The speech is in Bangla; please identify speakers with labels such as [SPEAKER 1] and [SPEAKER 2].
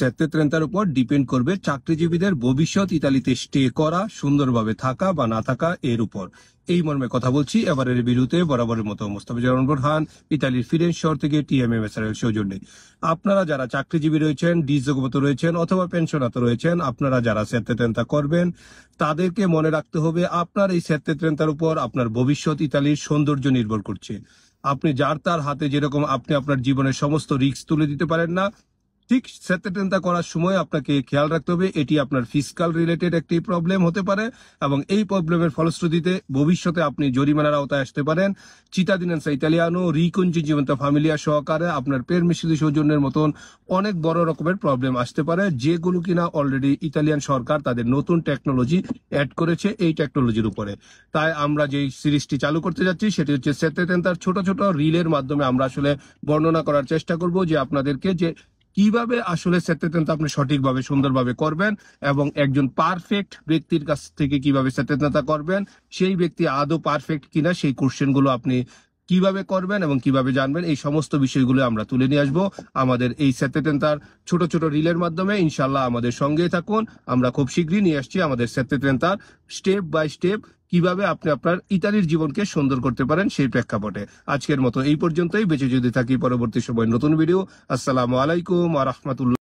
[SPEAKER 1] সেত্রেত্রেন্তার উপর ডিপেন্ড করবে চাকরিজীবীদের ভবিষ্যৎ ইতালিতে স্টে করা সুন্দরভাবে থাকা বা না থাকা এর উপর এই মর্মে কথা বলছি এবারের বিরুদ্ধে বরাবরের মতো মোস্তাফিজুর রহমান ইতালির ফিরেন শহর থেকে টিএমএম এসআরএল সৌজন্যে আপনারা যারা চাকরিজীবী রয়েছেন ডিজগত রয়েছেন অথবা পেনশনাত রয়েছেন আপনারা যারা সেত্রেত্রেন্তা করবেন তাদেরকে মনে রাখতে হবে আপনার এই সেত্রেত্রেন্তার উপর আপনার ভবিষ্যৎ ইতালির সৌন্দর্য নির্ভর করছে আপনি যার তার হাতে যেরকম আপনি আপনার জীবনের সমস্ত রিক্স তুলে দিতে পারেন না ঠিক সেত্রেটেনতা করার সময় আপনাকে খেয়াল রাখতে হবে এটি আপনার ফিজিক্যাল রিলেটেড একটি প্রবলেম হতে পারে এবং এই প্রবলেমের ফলশ্রুতিতে ভবিষ্যতে আপনি জরিমানার আওতায় আসতে পারেন চিতা দিন ইতালিয়ানো জীবন্ত ফ্যামিলিয়া সহকারে আপনার মিশ্রিত সৌজন্যের মতন অনেক বড় রকমের প্রবলেম আসতে পারে যেগুলো কিনা অলরেডি ইতালিয়ান সরকার তাদের নতুন টেকনোলজি অ্যাড করেছে এই টেকনোলজির উপরে তাই আমরা যে সিরিজটি চালু করতে যাচ্ছি সেটি হচ্ছে সেত্রেটেন্তার ছোট ছোট রিলের মাধ্যমে আমরা আসলে বর্ণনা করার চেষ্টা করব যে আপনাদেরকে যে কিভাবে আসলে সেটেতেন্ত আপনি সঠিকভাবে সুন্দরভাবে করবেন এবং একজন পারফেক্ট ব্যক্তির কাছ থেকে কিভাবে সেটেতেন্তা করবেন সেই ব্যক্তি আদৌ পারফেক্ট কিনা সেই কোশ্চেনগুলো আপনি কিভাবে করবেন এবং কিভাবে জানবেন এই সমস্ত বিষয়গুলো আমরা তুলে নিয়ে আসবো আমাদের এই সেপ্টেটেন্তার ছোট ছোট রিলের মাধ্যমে ইনশাল্লাহ আমাদের সঙ্গে থাকুন আমরা খুব শীঘ্রই নিয়ে আসছি আমাদের তার স্টেপ বাই স্টেপ কিভাবে আপনি আপনার ইতালির জীবনকে সুন্দর করতে পারেন সেই প্রেক্ষাপটে আজকের মতো এই পর্যন্তই বেঁচে যদি থাকি পরবর্তী সময় নতুন ভিডিও আসসালামু আলাইকুম আ রহমতুল্লাহ